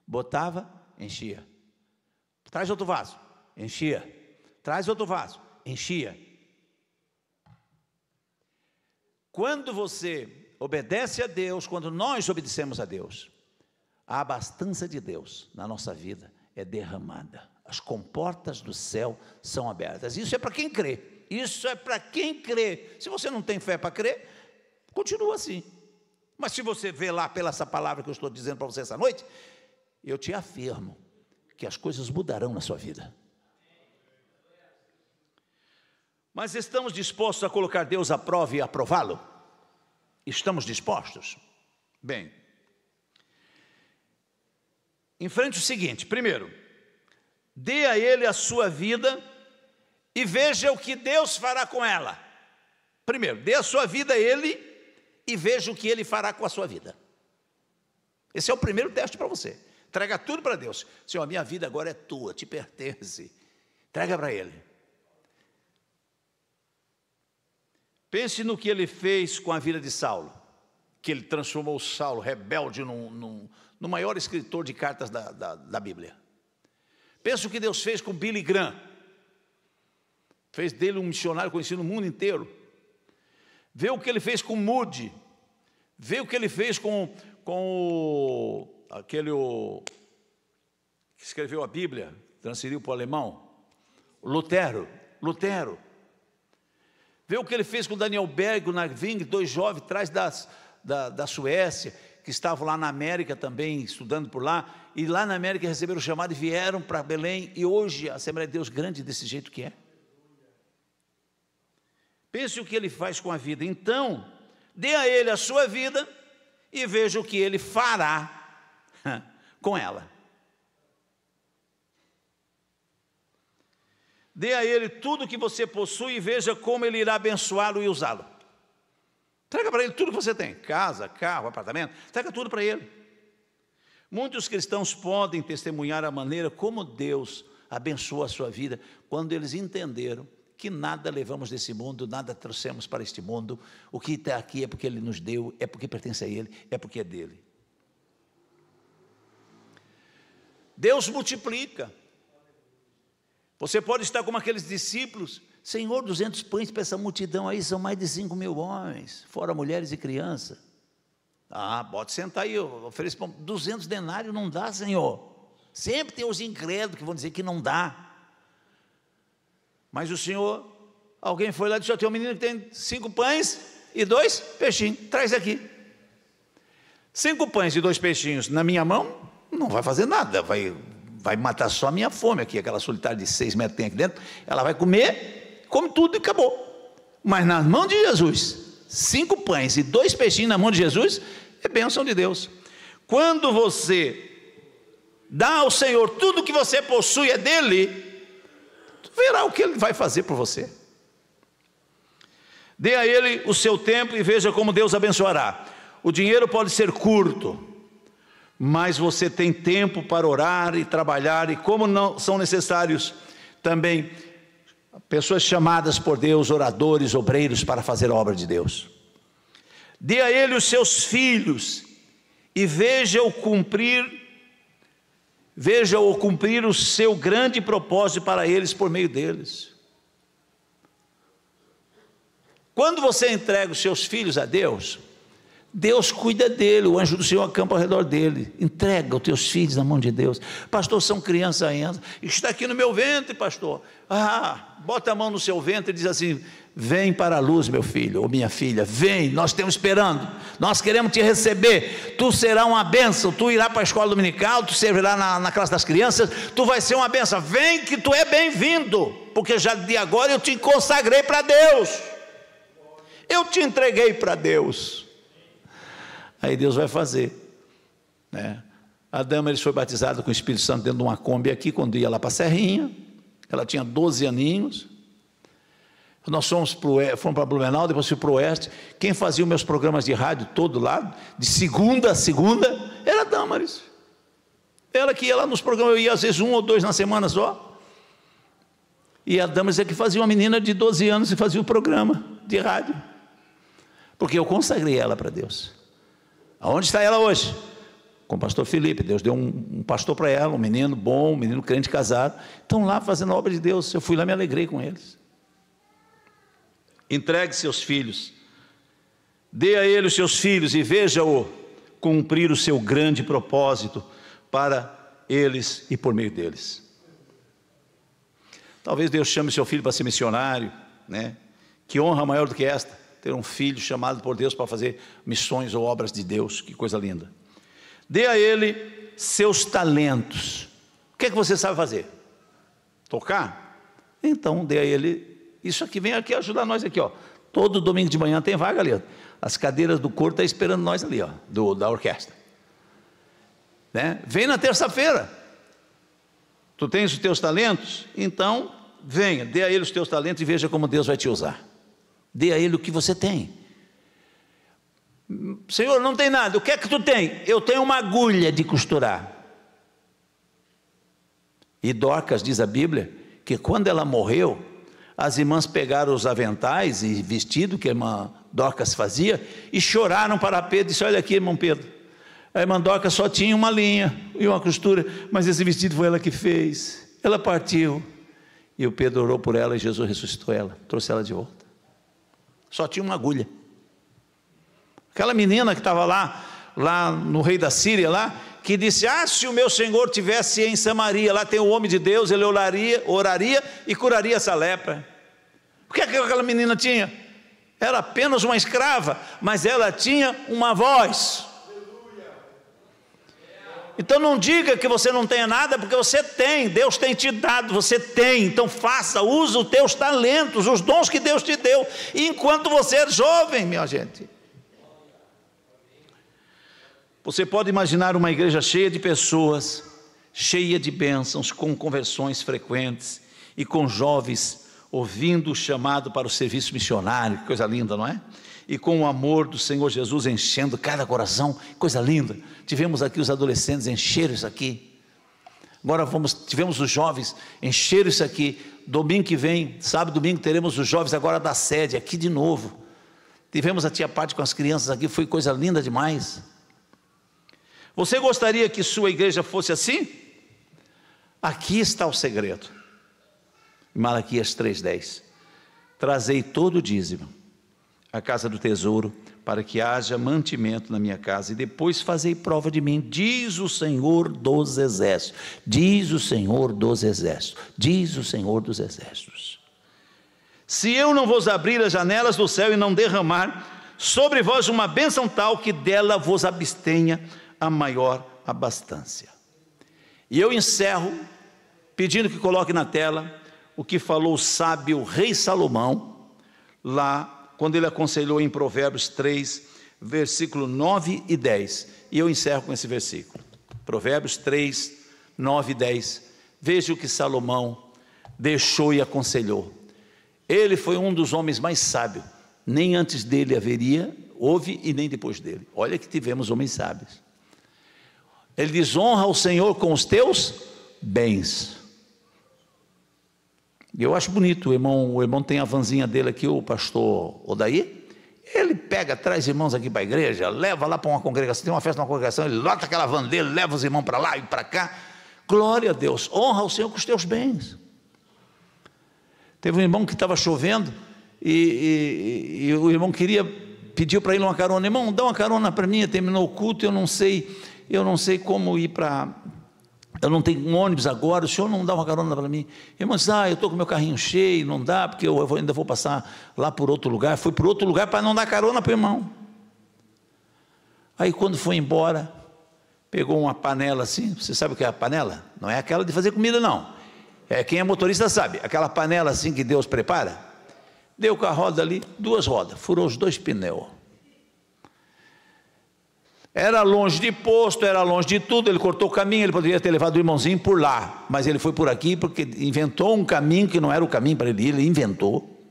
Botava, enchia. Traz outro vaso, enchia. Traz outro vaso, enchia. Quando você obedece a Deus, quando nós obedecemos a Deus, a abastança de Deus na nossa vida é derramada. As comportas do céu são abertas. Isso é para quem crê. Isso é para quem crê. Se você não tem fé para crer, continua assim. Mas se você vê lá pela essa palavra que eu estou dizendo para você essa noite, eu te afirmo que as coisas mudarão na sua vida. Mas estamos dispostos a colocar Deus à prova e aprová-lo? Estamos dispostos? Bem, enfrente o seguinte: primeiro, dê a Ele a sua vida e veja o que Deus fará com ela. Primeiro, dê a sua vida a Ele e veja o que Ele fará com a sua vida. Esse é o primeiro teste para você. Entrega tudo para Deus. Senhor, a minha vida agora é tua, te pertence. Entrega para Ele. Pense no que ele fez com a vida de Saulo, que ele transformou Saulo, rebelde, num, num, no maior escritor de cartas da, da, da Bíblia. Pense o que Deus fez com Billy Graham, fez dele um missionário conhecido no mundo inteiro. Vê o que ele fez com Moody, vê o que ele fez com, com o, aquele o, que escreveu a Bíblia, transferiu para o alemão, Lutero, Lutero. Vê o que ele fez com Daniel Berg, o Narving, dois jovens atrás das, da, da Suécia, que estavam lá na América também, estudando por lá, e lá na América receberam o chamado e vieram para Belém, e hoje a Assembleia de Deus grande desse jeito que é. Pense o que ele faz com a vida. Então, dê a ele a sua vida e veja o que ele fará com ela. Dê a ele tudo o que você possui e veja como ele irá abençoá-lo e usá-lo. Traga para ele tudo que você tem: casa, carro, apartamento. Traga tudo para ele. Muitos cristãos podem testemunhar a maneira como Deus abençoa a sua vida quando eles entenderam que nada levamos desse mundo, nada trouxemos para este mundo. O que está aqui é porque ele nos deu, é porque pertence a ele, é porque é dele. Deus multiplica. Você pode estar como aqueles discípulos, Senhor, 200 pães para essa multidão aí, são mais de 5 mil homens, fora mulheres e crianças. Ah, pode sentar aí, oferece 200 denários não dá, Senhor. Sempre tem os incrédulos que vão dizer que não dá. Mas o Senhor, alguém foi lá e disse: oh, tem um menino que tem cinco pães e dois peixinhos, traz aqui. Cinco pães e dois peixinhos na minha mão, não vai fazer nada, vai vai matar só a minha fome aqui, aquela solitária de seis metros que tem aqui dentro, ela vai comer, come tudo e acabou. Mas nas mãos de Jesus, cinco pães e dois peixinhos na mão de Jesus, é bênção de Deus. Quando você dá ao Senhor tudo que você possui é dele, verá o que ele vai fazer por você. Dê a ele o seu tempo e veja como Deus abençoará. O dinheiro pode ser curto, mas você tem tempo para orar e trabalhar, e como não são necessários também pessoas chamadas por Deus, oradores, obreiros, para fazer a obra de Deus. Dê a ele os seus filhos e veja-o cumprir, veja-o cumprir o seu grande propósito para eles por meio deles. Quando você entrega os seus filhos a Deus, Deus cuida dele, o anjo do Senhor acampa ao redor dele. Entrega os teus filhos na mão de Deus. Pastor, são crianças ainda. Está aqui no meu ventre, pastor. Ah, bota a mão no seu ventre e diz assim: Vem para a luz, meu filho ou minha filha, vem, nós estamos esperando, nós queremos te receber. Tu será uma bênção, tu irá para a escola dominical, tu servirá na, na classe das crianças, tu vai ser uma bênção. Vem que tu é bem-vindo, porque já de agora eu te consagrei para Deus, eu te entreguei para Deus. Aí Deus vai fazer. Né? Adama ele foi batizado com o Espírito Santo dentro de uma Kombi aqui, quando ia lá para a Serrinha. Ela tinha 12 aninhos. Nós fomos para Blumenau, depois fui para o Oeste. Quem fazia meus programas de rádio todo lado, de segunda a segunda, era a Damaris. Ela que ia lá nos programas, eu ia às vezes um ou dois na semana só. E a Damaris é que fazia uma menina de 12 anos e fazia o um programa de rádio. Porque eu consagrei ela para Deus. Aonde está ela hoje? Com o pastor Felipe. Deus deu um, um pastor para ela, um menino bom, um menino crente casado. Estão lá fazendo a obra de Deus. Eu fui lá e me alegrei com eles. Entregue seus filhos. Dê a ele os seus filhos e veja-o cumprir o seu grande propósito para eles e por meio deles. Talvez Deus chame seu filho para ser missionário, né? Que honra maior do que esta? ter um filho chamado por Deus para fazer missões ou obras de Deus, que coisa linda. Dê a ele seus talentos. O que é que você sabe fazer? Tocar? Então dê a ele. Isso aqui vem aqui ajudar nós aqui, ó. Todo domingo de manhã tem vaga ali. Ó. As cadeiras do coro estão tá esperando nós ali, ó, do, da orquestra. Né? Vem na terça-feira. Tu tens os teus talentos? Então, venha, dê a ele os teus talentos e veja como Deus vai te usar. Dê a ele o que você tem. Senhor, não tem nada. O que é que tu tem? Eu tenho uma agulha de costurar. E Dorcas diz a Bíblia que quando ela morreu, as irmãs pegaram os aventais e vestido que a irmã Dorcas fazia e choraram para Pedro e disse: Olha aqui, irmão Pedro. A irmã Dorcas só tinha uma linha e uma costura, mas esse vestido foi ela que fez. Ela partiu. E o Pedro orou por ela e Jesus ressuscitou ela, trouxe ela de volta. Só tinha uma agulha. Aquela menina que estava lá, lá no rei da Síria, lá, que disse: Ah, se o meu senhor tivesse em Samaria, lá tem o homem de Deus, ele oraria, oraria e curaria essa lepra. O que, é que aquela menina tinha? Era apenas uma escrava, mas ela tinha uma voz. Então não diga que você não tenha nada, porque você tem, Deus tem te dado, você tem. Então faça, use os teus talentos, os dons que Deus te deu, enquanto você é jovem, minha gente. Você pode imaginar uma igreja cheia de pessoas, cheia de bênçãos, com conversões frequentes e com jovens ouvindo o chamado para o serviço missionário, que coisa linda, não é? e com o amor do Senhor Jesus enchendo cada coração, coisa linda. Tivemos aqui os adolescentes encher isso aqui. Agora vamos, tivemos os jovens encher isso aqui. Domingo que vem, sábado domingo teremos os jovens agora da sede aqui de novo. Tivemos a tia parte com as crianças aqui, foi coisa linda demais. Você gostaria que sua igreja fosse assim? Aqui está o segredo. Malaquias 3:10. Trazei todo o dízimo a casa do tesouro, para que haja mantimento na minha casa, e depois fazei prova de mim, diz o Senhor dos Exércitos, diz o Senhor dos Exércitos, diz o Senhor dos Exércitos. Se eu não vos abrir as janelas do céu e não derramar sobre vós uma bênção tal que dela vos abstenha a maior abastância. E eu encerro pedindo que coloque na tela o que falou o sábio rei Salomão lá quando ele aconselhou em Provérbios 3, versículo 9 e 10. E eu encerro com esse versículo. Provérbios 3, 9 e 10. Veja o que Salomão deixou e aconselhou. Ele foi um dos homens mais sábios. Nem antes dele haveria, houve e nem depois dele. Olha que tivemos homens sábios. Ele diz: honra o Senhor com os teus bens e eu acho bonito, o irmão, o irmão tem a vanzinha dele aqui, o pastor Odaí. Ele pega, traz irmãos aqui para a igreja, leva lá para uma congregação, tem uma festa na congregação, ele lota aquela van dele, leva os irmãos para lá e para cá. Glória a Deus, honra o Senhor com os teus bens. Teve um irmão que estava chovendo e, e, e, o irmão queria, pediu para ele uma carona. Irmão, dá uma carona para mim, terminou o culto, eu não sei, eu não sei como ir para eu não tenho um ônibus agora, o senhor não dá uma carona para mim? Irmã disse, ah, eu estou com meu carrinho cheio, não dá, porque eu ainda vou passar lá por outro lugar. Fui por outro lugar para não dar carona para o irmão. Aí quando foi embora, pegou uma panela assim, você sabe o que é a panela? Não é aquela de fazer comida não, é quem é motorista sabe, aquela panela assim que Deus prepara, deu com a roda ali, duas rodas, furou os dois pneus. Era longe de posto, era longe de tudo, ele cortou o caminho, ele poderia ter levado o irmãozinho por lá, mas ele foi por aqui porque inventou um caminho que não era o caminho para ele ir, ele inventou.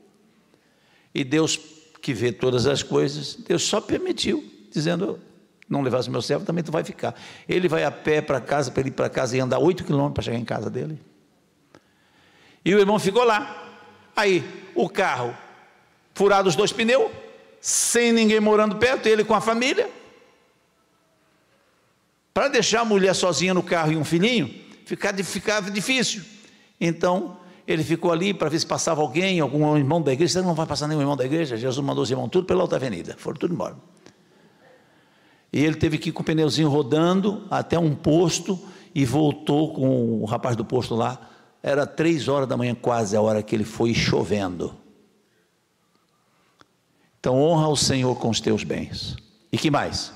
E Deus, que vê todas as coisas, Deus só permitiu, dizendo: não levasse meu servo, também tu vai ficar. Ele vai a pé para casa, para ir para casa e andar oito quilômetros para chegar em casa dele. E o irmão ficou lá. Aí, o carro furado os dois pneus, sem ninguém morando perto, ele com a família para deixar a mulher sozinha no carro e um filhinho, ficava, ficava difícil. Então, ele ficou ali para ver se passava alguém, algum irmão da igreja. Ele não vai passar nenhum irmão da igreja. Jesus mandou os irmãos tudo pela outra avenida. Foram tudo embora. E ele teve que ir com o pneuzinho rodando até um posto e voltou com o rapaz do posto lá. Era três horas da manhã, quase a hora que ele foi chovendo. Então honra o Senhor com os teus bens. E que mais?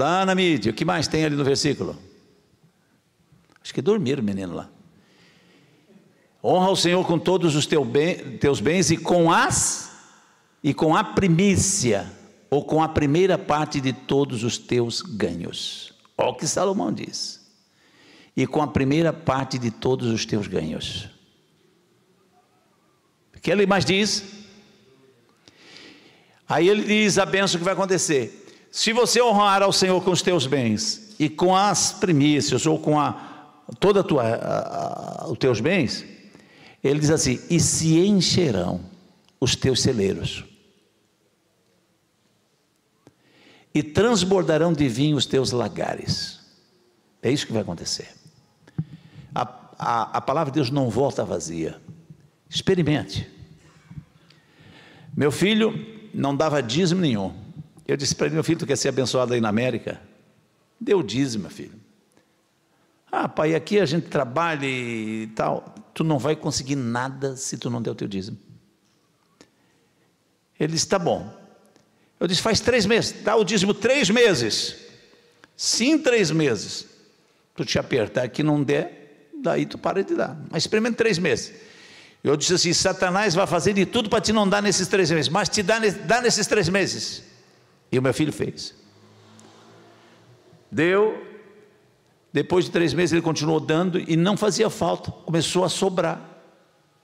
Lá na mídia, o que mais tem ali no versículo? Acho que dormiram, menino, lá. Honra o Senhor com todos os bem, teus bens e com as e com a primícia ou com a primeira parte de todos os teus ganhos. Olha o que Salomão diz. E com a primeira parte de todos os teus ganhos. O que ele mais diz? Aí ele diz a benção que vai acontecer. Se você honrar ao Senhor com os teus bens e com as primícias ou com a, toda a tua, a, a, os teus bens, ele diz assim: e se encherão os teus celeiros, e transbordarão de vinho os teus lagares. É isso que vai acontecer. A, a, a palavra de Deus não volta vazia. Experimente. Meu filho não dava dízimo nenhum. Eu disse para ele, meu filho, tu quer ser abençoado aí na América? Deu dízimo, meu filho. Ah, pai, aqui a gente trabalha e tal. Tu não vai conseguir nada se tu não der o teu dízimo. Ele disse, tá bom. Eu disse, faz três meses. Dá o dízimo três meses. Sim, três meses. Tu te apertar que não der, daí tu para de dar. Mas experimenta três meses. Eu disse assim, Satanás vai fazer de tudo para te não dar nesses três meses. Mas te dá, dá nesses três meses. E o meu filho fez. Deu. Depois de três meses ele continuou dando e não fazia falta, começou a sobrar.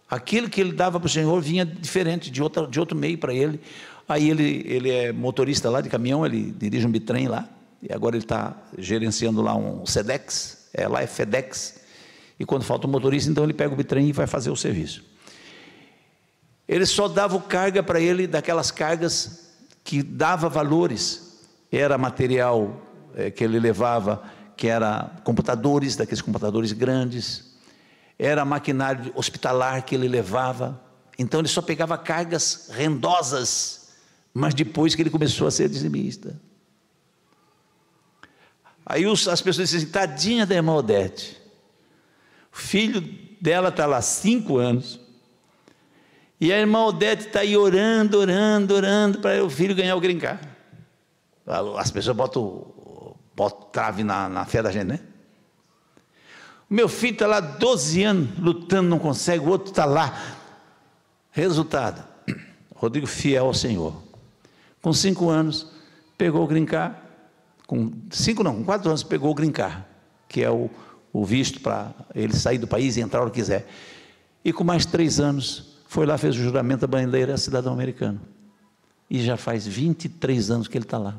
Aquilo que ele dava para o Senhor vinha diferente, de, outra, de outro meio para ele. Aí ele, ele é motorista lá de caminhão, ele dirige um bitrem lá, e agora ele está gerenciando lá um SEDEX, é, lá é FEDEX. E quando falta um motorista, então ele pega o bitrem e vai fazer o serviço. Ele só dava carga para ele daquelas cargas que dava valores, era material é, que ele levava, que era computadores, daqueles computadores grandes, era maquinário hospitalar que ele levava. Então ele só pegava cargas rendosas, mas depois que ele começou a ser dizimista. Aí os, as pessoas dizem, assim, tadinha da irmã Odete, o filho dela está lá cinco anos, e a irmã Odete está aí orando, orando, orando para o filho ganhar o green As pessoas botam, botam trave na, na fé da gente, né? O meu filho está lá 12 anos lutando, não consegue, o outro está lá. Resultado: Rodrigo, fiel ao Senhor. Com cinco anos, pegou o grincar. Com cinco não, com quatro anos, pegou o grincar, que é o, o visto para ele sair do país e entrar onde quiser. E com mais três anos, foi lá, fez o juramento da bandeira, é cidadão americano. E já faz 23 anos que ele está lá.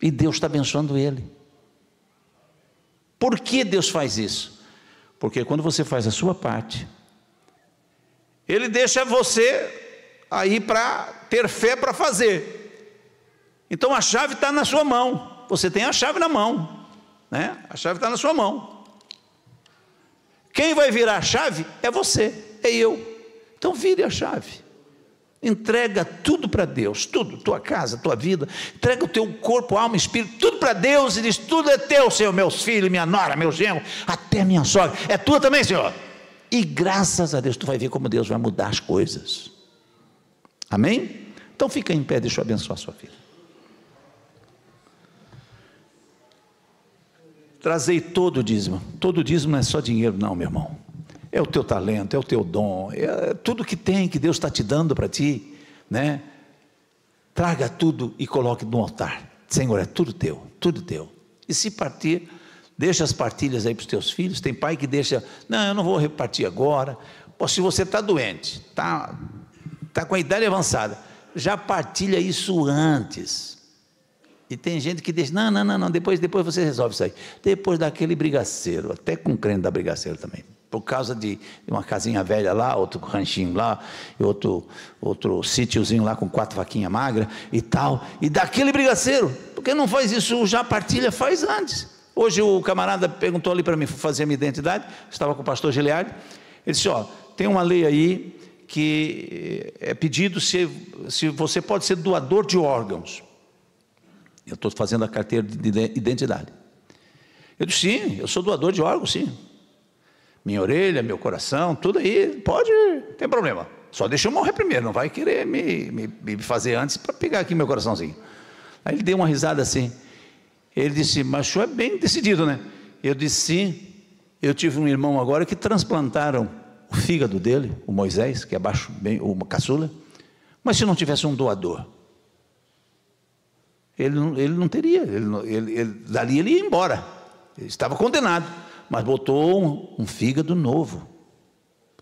E Deus está abençoando ele. Por que Deus faz isso? Porque quando você faz a sua parte, Ele deixa você aí para ter fé para fazer. Então a chave está na sua mão. Você tem a chave na mão, né? A chave está na sua mão. Quem vai virar a chave é você, é eu. Então vire a chave. Entrega tudo para Deus, tudo, tua casa, tua vida, entrega o teu corpo, alma, espírito, tudo para Deus e diz: tudo é teu, Senhor, meus filhos, minha nora, meu genro, até minha sogra, é tua também, Senhor. E graças a Deus, tu vai ver como Deus vai mudar as coisas. Amém? Então fica em pé, deixa eu abençoar a sua vida. Trazei todo o dízimo. Todo o dízimo não é só dinheiro, não, meu irmão. É o teu talento, é o teu dom, é tudo que tem que Deus está te dando para ti, né? Traga tudo e coloque no altar. Senhor, é tudo teu, tudo teu. E se partir, deixa as partilhas aí para os teus filhos. Tem pai que deixa, não, eu não vou repartir agora. Pô, se você está doente, está tá com a idade avançada, já partilha isso antes. E tem gente que diz: não, não, não, não, depois, depois você resolve isso aí. Depois daquele brigaceiro, até com crente da brigaceiro também. Por causa de uma casinha velha lá, outro ranchinho lá, outro, outro sítiozinho lá com quatro vaquinhas magras e tal. E daquele brigaceiro, porque não faz isso, já partilha, faz antes. Hoje o camarada perguntou ali para mim, fazer minha identidade, estava com o pastor Gilead. Ele disse: ó, tem uma lei aí que eh, é pedido se, se você pode ser doador de órgãos. Eu estou fazendo a carteira de identidade. Eu disse, sim, eu sou doador de órgãos, sim. Minha orelha, meu coração, tudo aí, pode, tem problema. Só deixa eu morrer primeiro, não vai querer me, me, me fazer antes para pegar aqui meu coraçãozinho. Aí ele deu uma risada assim. Ele disse, mas o senhor é bem decidido, né? Eu disse, sim, eu tive um irmão agora que transplantaram o fígado dele, o Moisés, que é baixo, bem, o caçula. Mas se não tivesse um doador, ele não, ele não teria, ele, ele, ele, dali ele ia embora, ele estava condenado, mas botou um, um, fígado novo,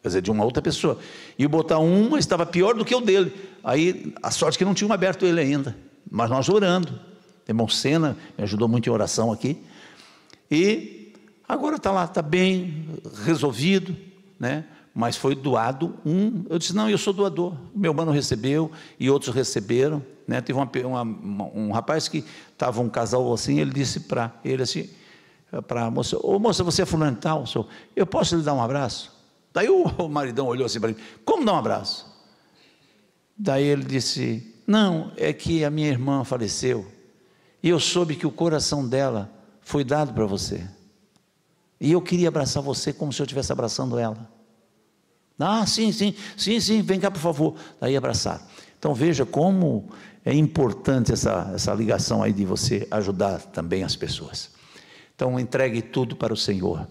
quer dizer, de uma outra pessoa, e botar um estava pior do que o dele, aí a sorte é que não tinham aberto ele ainda, mas nós orando, irmão Senna me ajudou muito em oração aqui, e agora está lá, está bem resolvido, né? mas foi doado um. Eu disse: não, eu sou doador. Meu mano recebeu e outros receberam. Né? Teve uma, uma, um rapaz que estava um casal assim, ele disse para ele assim, para a moça: Ô moça, você é fulano tal? Eu posso lhe dar um abraço? Daí o, maridão olhou assim para ele como dar um abraço? Daí ele disse: não, é que a minha irmã faleceu e eu soube que o coração dela foi dado para você. E eu queria abraçar você como se eu estivesse abraçando ela. Ah, sim, sim, sim, sim, vem cá, por favor. Daí abraçar. Então veja como é importante essa, essa ligação aí de você ajudar também as pessoas. Então entregue tudo para o Senhor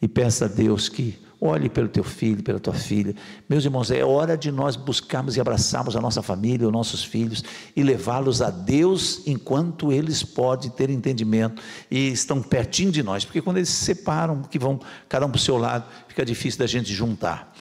e peça a Deus que olhe pelo teu filho, pela tua filha. Meus irmãos, é hora de nós buscarmos e abraçarmos a nossa família, os nossos filhos e levá-los a Deus enquanto eles podem ter entendimento e estão pertinho de nós, porque quando eles se separam, que vão cada um para o seu lado, fica difícil da gente juntar.